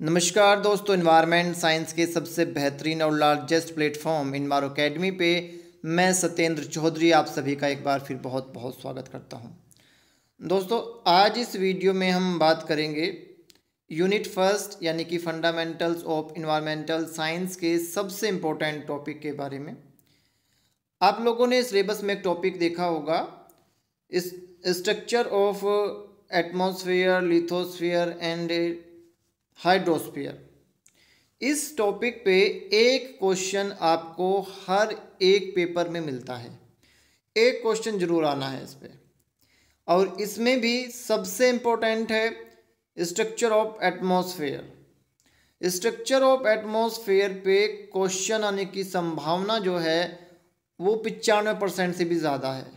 नमस्कार दोस्तों environment science के सबसे बेहतरीन और लार्जेस्ट प्लेटफॉर्म इन्वार अकेडमी पे मैं सत्येंद्र चौधरी आप सभी का एक बार फिर बहुत बहुत स्वागत करता हूँ दोस्तों आज इस वीडियो में हम बात करेंगे यूनिट फर्स्ट यानी कि फंडामेंटल्स ऑफ इन्वायरमेंटल साइंस के सबसे इम्पोर्टेंट टॉपिक के बारे में आप लोगों ने सिलेबस में एक टॉपिक देखा होगा इस structure of atmosphere lithosphere and hydrosphere इस टॉपिक पे एक क्वेश्चन आपको हर एक पेपर में मिलता है एक क्वेश्चन जरूर आना है इस पर और इसमें भी सबसे इम्पोर्टेंट है structure of atmosphere structure of atmosphere पे क्वेश्चन आने की संभावना जो है वो पचानवे परसेंट से भी ज़्यादा है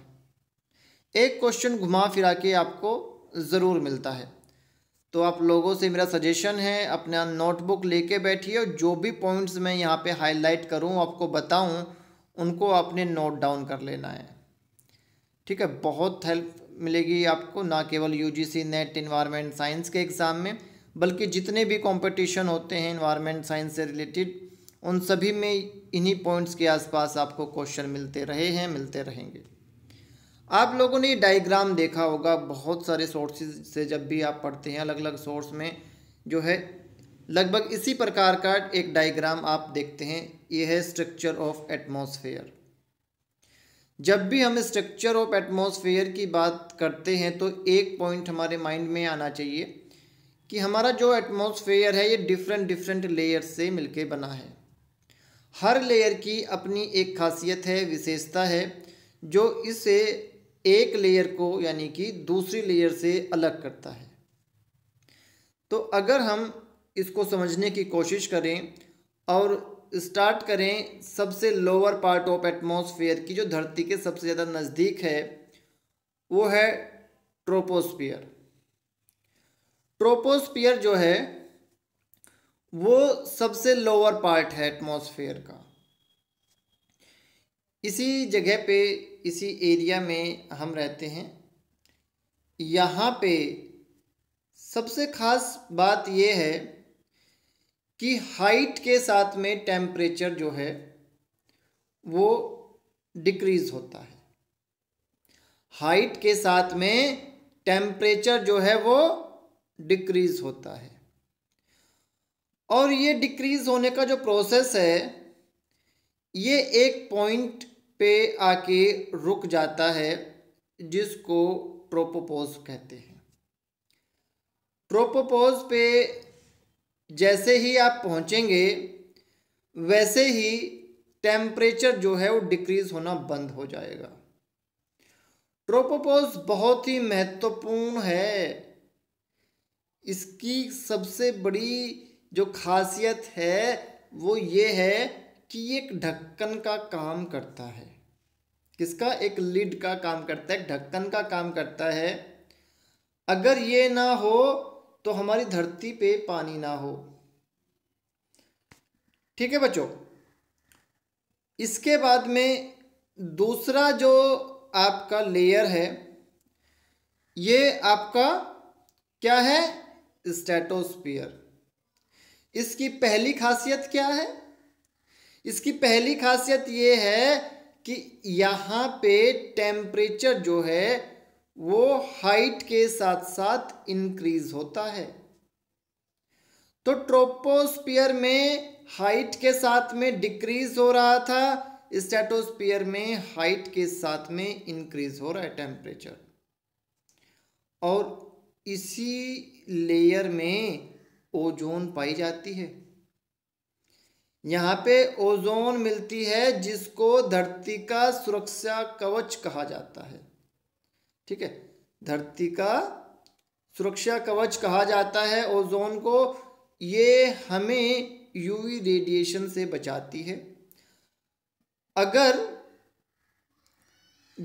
एक क्वेश्चन घुमा फिरा के आपको ज़रूर मिलता है तो आप लोगों से मेरा सजेशन है अपना नोटबुक लेके बैठिए और जो भी पॉइंट्स मैं यहाँ पे हाईलाइट करूँ आपको बताऊँ उनको आपने नोट डाउन कर लेना है ठीक है बहुत हेल्प मिलेगी आपको ना केवल यूजीसी नेट इन्वायरमेंट साइंस के एग्ज़ाम में बल्कि जितने भी कंपटीशन होते हैं इन्वायरमेंट साइंस से रिलेटेड उन सभी में इन्हीं पॉइंट्स के आसपास आपको क्वेश्चन मिलते रहे हैं मिलते रहेंगे आप लोगों ने डायग्राम देखा होगा बहुत सारे सोर्सेज से जब भी आप पढ़ते हैं अलग अलग सोर्स में जो है लगभग इसी प्रकार का एक डायग्राम आप देखते हैं ये है स्ट्रक्चर ऑफ एटमॉस्फेयर जब भी हम स्ट्रक्चर ऑफ एटमॉस्फेयर की बात करते हैं तो एक पॉइंट हमारे माइंड में आना चाहिए कि हमारा जो एटमॉस्फेयर है ये डिफरेंट डिफरेंट लेयर से मिलके बना है हर लेयर की अपनी एक खासियत है विशेषता है जो इसे एक लेयर को यानी कि दूसरी लेयर से अलग करता है तो अगर हम इसको समझने की कोशिश करें और स्टार्ट करें सबसे लोअर पार्ट ऑफ एटमॉस्फेयर की जो धरती के सबसे ज़्यादा नज़दीक है वो है ट्रोपोस्फियर ट्रोपोस्फियर जो है वो सबसे लोअर पार्ट है एटमॉस्फेयर का इसी जगह पे इसी एरिया में हम रहते हैं यहाँ पे सबसे ख़ास बात यह है कि हाइट के साथ में टेम्परेचर जो है वो डिक्रीज़ होता है हाइट के साथ में टेम्परेचर जो है वो डिक्रीज़ होता है और ये डिक्रीज़ होने का जो प्रोसेस है ये एक पॉइंट पे आके रुक जाता है जिसको ट्रोपोपोज कहते हैं ट्रोपोपोज पे जैसे ही आप पहुंचेंगे वैसे ही टेम्परेचर जो है वो डिक्रीज होना बंद हो जाएगा ट्रोपोपोज बहुत ही महत्वपूर्ण है इसकी सबसे बड़ी जो खासियत है वो ये है कि एक ढक्कन का काम करता है किसका एक लिड का काम करता है ढक्कन का काम करता है अगर ये ना हो तो हमारी धरती पे पानी ना हो ठीक है बच्चों इसके बाद में दूसरा जो आपका लेयर है ये आपका क्या है स्टेटोस्पियर इसकी पहली खासियत क्या है इसकी पहली खासियत ये है कि यहाँ पे टेम्परेचर जो है वो हाइट के साथ साथ इंक्रीज होता है तो ट्रोपोस्पियर में हाइट के साथ में डिक्रीज हो रहा था स्टेटोस्पियर में हाइट के साथ में इंक्रीज हो रहा है टेम्परेचर और इसी लेयर में ओजोन पाई जाती है यहाँ पे ओजोन मिलती है जिसको धरती का सुरक्षा कवच कहा जाता है ठीक है धरती का सुरक्षा कवच कहा जाता है ओजोन को ये हमें यूवी रेडिएशन से बचाती है अगर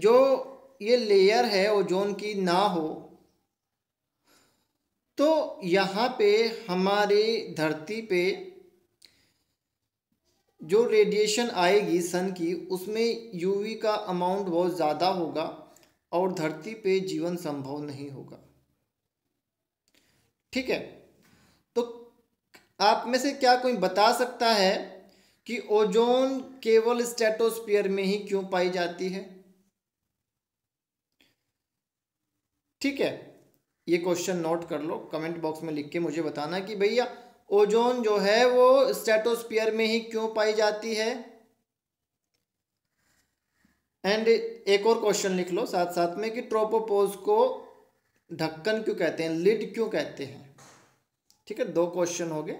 जो ये लेयर है ओजोन की ना हो तो यहाँ पे हमारे धरती पे जो रेडिएशन आएगी सन की उसमें यूवी का अमाउंट बहुत ज़्यादा होगा और धरती पे जीवन संभव नहीं होगा ठीक है तो आप में से क्या कोई बता सकता है कि ओजोन केवल स्टेटोस्पियर में ही क्यों पाई जाती है ठीक है ये क्वेश्चन नोट कर लो कमेंट बॉक्स में लिख के मुझे बताना कि भैया ओजोन जो है वो स्टेटोस्पियर में ही क्यों पाई जाती है एंड एक और क्वेश्चन लिख लो साथ साथ में कि ट्रोपोपोज को ढक्कन क्यों कहते हैं लिड क्यों कहते हैं ठीक है दो क्वेश्चन हो गए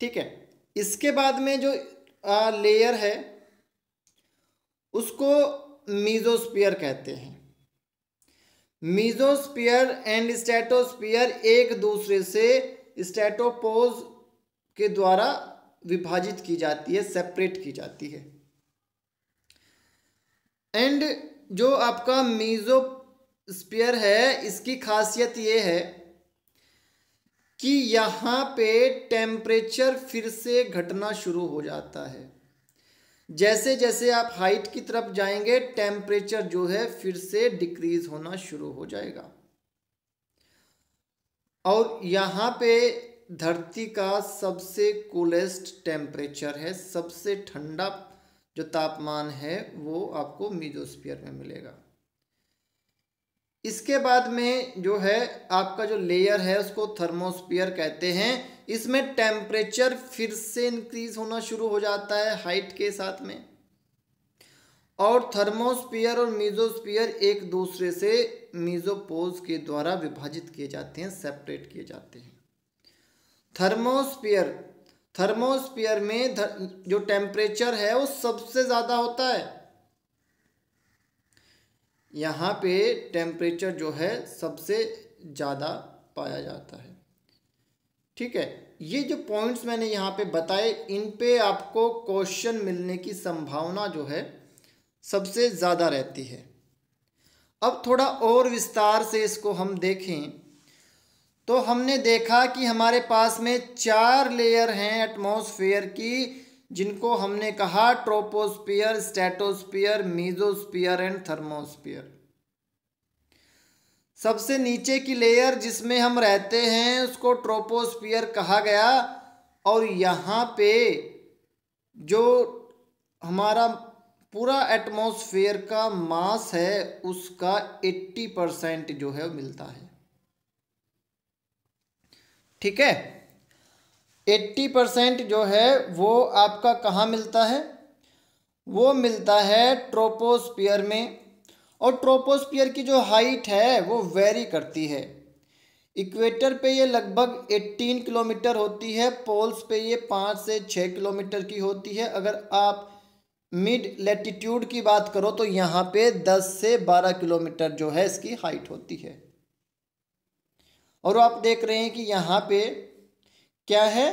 ठीक है इसके बाद में जो आ, लेयर है उसको मीजोस्पियर कहते हैं मीजोस्पियर एंड स्टेटोस्पियर एक दूसरे से स्टेटोपोज के द्वारा विभाजित की जाती है सेपरेट की जाती है एंड जो आपका मीजो है इसकी खासियत ये है कि यहाँ पे टेम्परेचर फिर से घटना शुरू हो जाता है जैसे जैसे आप हाइट की तरफ जाएंगे टेम्परेचर जो है फिर से डिक्रीज होना शुरू हो जाएगा और यहाँ पे धरती का सबसे कूलेस्ट टेम्परेचर है सबसे ठंडा जो तापमान है वो आपको मीजोस्फियर में मिलेगा इसके बाद में जो है आपका जो लेयर है उसको थर्मोस्पियर कहते हैं इसमें टेम्परेचर फिर से इंक्रीज होना शुरू हो जाता है हाइट के साथ में और थर्मोस्पियर और मीजोस्पियर एक दूसरे से मीजोपोज के द्वारा विभाजित किए जाते हैं सेपरेट किए जाते हैं थर्मोस्पियर थर्मोस्पियर में धर, जो टेम्परेचर है वो सबसे ज़्यादा होता है यहाँ पे टेम्परेचर जो है सबसे ज़्यादा पाया जाता है ठीक है ये जो पॉइंट्स मैंने यहाँ पे बताए इन पे आपको क्वेश्चन मिलने की संभावना जो है सबसे ज़्यादा रहती है अब थोड़ा और विस्तार से इसको हम देखें तो हमने देखा कि हमारे पास में चार लेयर हैं एटमॉस्फेयर की जिनको हमने कहा troposphere stratosphere mesosphere and thermosphere सबसे नीचे की लेयर जिसमें हम रहते हैं उसको ट्रोपोस्पियर कहा गया और यहाँ पे जो हमारा पूरा एटमॉस्फेयर का मास है उसका 80 परसेंट जो है मिलता है ठीक है 80 परसेंट जो है वो आपका कहाँ मिलता है वो मिलता है ट्रोपोस्पियर में और ट्रोपोस्पियर की जो हाइट है वो वेरी करती है इक्वेटर पे ये लगभग 18 किलोमीटर होती है पोल्स पे ये पाँच से छः किलोमीटर की होती है अगर आप मिड लेटीट्यूड की बात करो तो यहाँ पे 10 से 12 किलोमीटर जो है इसकी हाइट होती है और आप देख रहे हैं कि यहाँ पे क्या है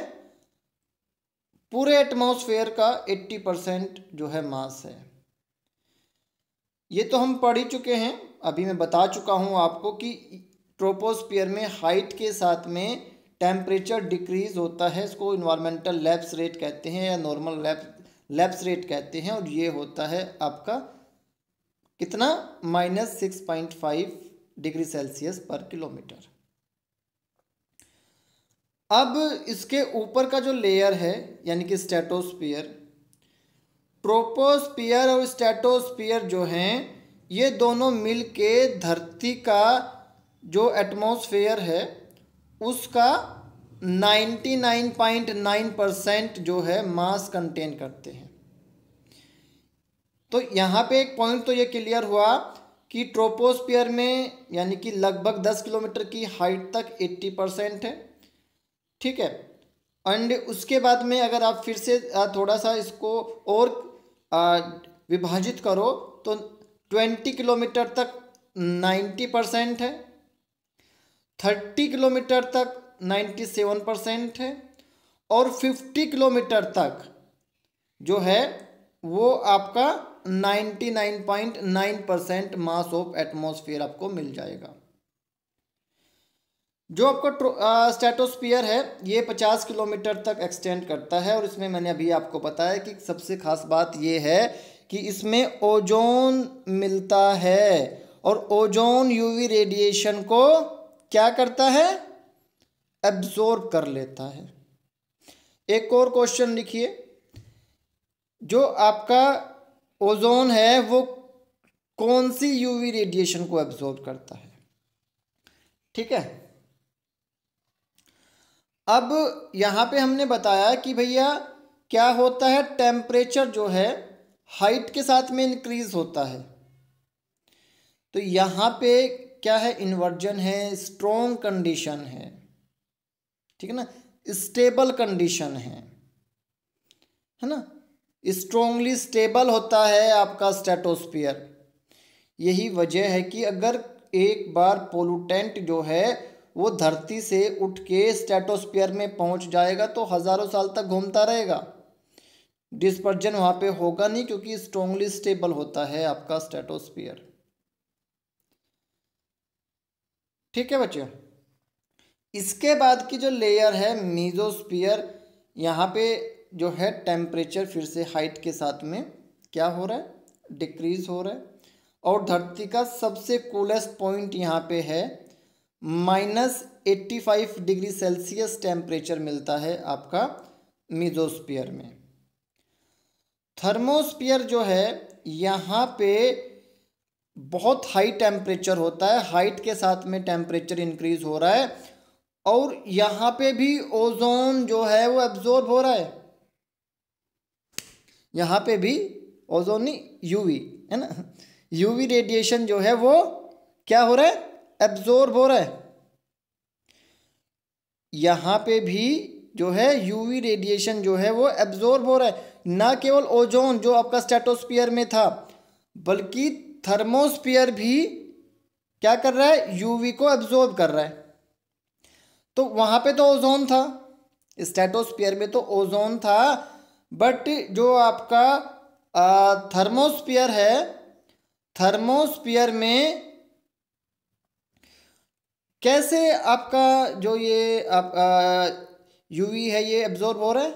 पूरे एटमॉस्फेयर का 80 परसेंट जो है मास है ये तो हम पढ़ ही चुके हैं अभी मैं बता चुका हूँ आपको कि ट्रोपोस्पियर में हाइट के साथ में टेम्परेचर डिक्रीज होता है इसको इन्वायरमेंटल लैप्स रेट कहते हैं या नॉर्मल लेप्स लैप्स रेट कहते हैं और ये होता है आपका कितना minus six point five degree Celsius पर किलोमीटर अब इसके ऊपर का जो लेयर है यानी कि स्टेटोस्पियर ट्रोपोस्पियर और स्टेटोस्पियर जो हैं ये दोनों मिल के धरती का जो एटमोसफेयर है उसका 99.9 परसेंट जो है मास कंटेन करते हैं तो यहाँ पे एक पॉइंट तो ये क्लियर हुआ कि ट्रोपोस्पियर में यानी कि लगभग 10 किलोमीटर की हाइट तक 80 परसेंट है ठीक है एंड उसके बाद में अगर आप फिर से थोड़ा सा इसको और विभाजित करो तो 20 किलोमीटर तक 90 परसेंट है 30 किलोमीटर तक 97 परसेंट है और 50 किलोमीटर तक जो है वो आपका 99.9 परसेंट मास ऑफ एटमॉस्फेयर आपको मिल जाएगा जो आपका स्टेटोस्पियर है ये 50 किलोमीटर तक एक्सटेंड करता है और इसमें मैंने अभी आपको बताया कि सबसे खास बात ये है कि इसमें ओजोन मिलता है और ओजोन यूवी रेडिएशन को क्या करता है एब्जॉर्ब कर लेता है एक और क्वेश्चन लिखिए जो आपका ओजोन है वो कौन सी यूवी रेडिएशन को एब्जॉर्ब करता है ठीक है अब यहाँ पे हमने बताया कि भैया क्या होता है टेम्परेचर जो है हाइट के साथ में इंक्रीज होता है तो यहाँ पे क्या है इन्वर्जन है स्ट्रॉन्ग कंडीशन है ठीक है ना स्टेबल कंडीशन है है ना स्ट्रोंगली स्टेबल होता है आपका स्टेटोस्पियर यही वजह है कि अगर एक बार पोलूटेंट जो है वो धरती से उठ के स्टेटोस्पियर में पहुंच जाएगा तो हज़ारों साल तक घूमता रहेगा डिस्पर्जन वहां पे होगा नहीं क्योंकि स्ट्रोंगली स्टेबल होता है आपका स्टेटोस्पियर ठीक है बच्चों इसके बाद की जो लेयर है मीजोस्पियर यहाँ पे जो है टेम्परेचर फिर से हाइट के साथ में क्या हो रहा है डिक्रीज हो रहा है और धरती का सबसे कूलेस्ट पॉइंट यहाँ पे है minus eighty five degree Celsius temperature मिलता है आपका मीजोस्पियर में थर्मोस्पियर जो है यहाँ पे बहुत हाई टेम्परेचर होता है हाइट के साथ में टेम्परेचर इंक्रीज हो रहा है और यहाँ पे भी ओजोन जो है वो एब्जॉर्ब हो रहा है यहाँ पे भी ओजोन नहीं यूवी है ना यूवी रेडिएशन जो है वो क्या हो रहा है एब्जॉर्ब हो रहा है यहाँ पे भी जो है यूवी रेडिएशन जो है वो एब्जॉर्ब हो रहा है ना केवल ओजोन जो आपका स्टेटोस्पियर में था बल्कि थर्मोस्पियर भी क्या कर रहा है यूवी को एब्जॉर्ब कर रहा है तो वहां पे तो ओजोन था स्टेटोस्पियर में तो ओजोन था बट जो आपका थर्मोस्पियर है थर्मोस्पियर में कैसे आपका जो ये आप यूवी e है ये एब्जॉर्ब हो रहा है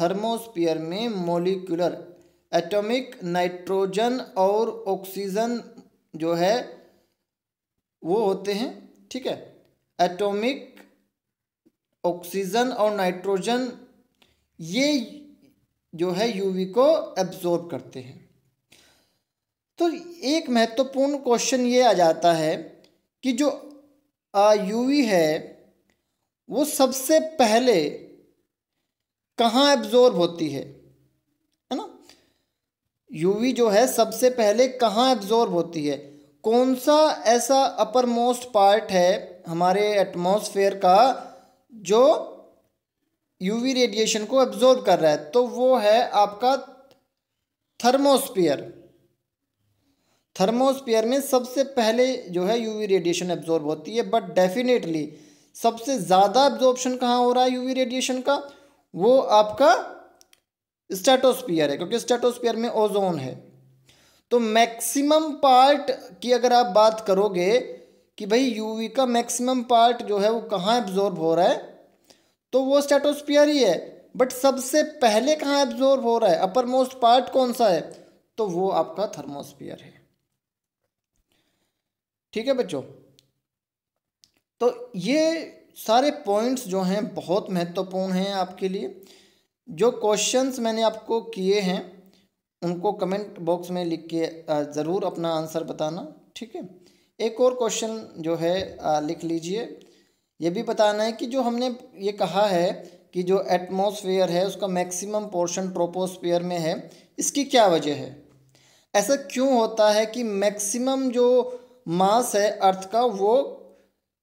थर्मोस्पियर में मोलिकुलर एटॉमिक नाइट्रोजन और ऑक्सीजन जो है वो होते हैं ठीक है एटॉमिक ऑक्सीजन और नाइट्रोजन ये जो है यूवी को एब्जॉर्ब करते हैं तो एक महत्वपूर्ण क्वेश्चन ये आ जाता है कि जो यूवी है वो सबसे पहले कहाँ एब्जॉर्ब होती है है ना यूवी जो है सबसे पहले कहाँ एब्जॉर्ब होती है कौन सा ऐसा अपर मोस्ट पार्ट है हमारे एटमॉस्फेयर का जो यूवी रेडिएशन को एब्जॉर्ब कर रहा है तो वो है आपका थर्मोस्फीयर थर्मोस्फीयर में सबसे पहले जो है यूवी रेडिएशन एब्जॉर्ब होती है बट डेफिनेटली सबसे ज़्यादा एब्जॉर्बशन कहाँ हो रहा है यूवी रेडिएशन का वो आपका स्टेटोस्पियर है क्योंकि स्टेटोस्पियर में ओजोन है तो मैक्सिमम पार्ट की अगर आप बात करोगे कि भाई यूवी का मैक्सिमम पार्ट जो है वो कहाँ एब्जॉर्ब हो रहा है तो वो स्टेटोस्पियर ही है बट सबसे पहले कहाँ एब्जॉर्ब हो रहा है अपर मोस्ट पार्ट कौन सा है तो वो आपका थर्मोस्पियर है ठीक है बच्चों तो ये सारे पॉइंट्स जो हैं बहुत महत्वपूर्ण हैं आपके लिए जो क्वेश्चंस मैंने आपको किए हैं उनको कमेंट बॉक्स में लिख के ज़रूर अपना आंसर बताना ठीक है एक और क्वेश्चन जो है आ, लिख लीजिए ये भी बताना है कि जो हमने ये कहा है कि जो एटमॉस्फेयर है उसका मैक्सिमम पोर्शन ट्रोपोस्फेयर में है इसकी क्या वजह है ऐसा क्यों होता है कि मैक्सिमम जो मास है अर्थ का वो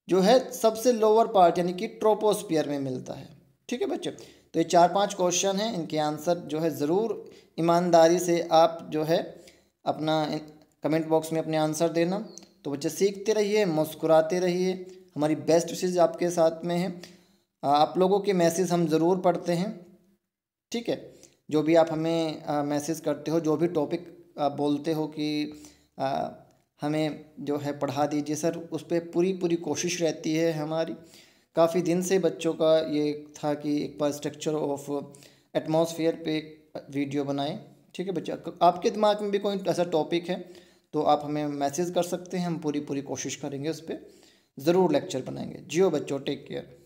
जो है सबसे लोअर पार्ट यानी कि ट्रोपोस्फियर में मिलता है ठीक है बच्चे तो ये चार पांच क्वेश्चन हैं इनके आंसर जो है ज़रूर ईमानदारी से आप जो है अपना कमेंट बॉक्स में अपने आंसर देना तो बच्चे सीखते रहिए मुस्कुराते रहिए हमारी बेस्ट विशेज आपके साथ में हैं आप लोगों के मैसेज हम ज़रूर पढ़ते हैं ठीक है जो भी आप हमें मैसेज करते हो जो भी टॉपिक बोलते हो कि आ, हमें जो है पढ़ा दीजिए सर उस पर पूरी पूरी कोशिश रहती है हमारी काफ़ी दिन से बच्चों का ये था कि एक बार स्ट्रक्चर ऑफ एटमॉस्फेयर पे वीडियो बनाएं ठीक है बच्चा आपके दिमाग में भी कोई ऐसा टॉपिक है तो आप हमें मैसेज कर सकते हैं हम पूरी पूरी कोशिश करेंगे उस पर ज़रूर लेक्चर बनाएंगे जियो बच्चों टेक केयर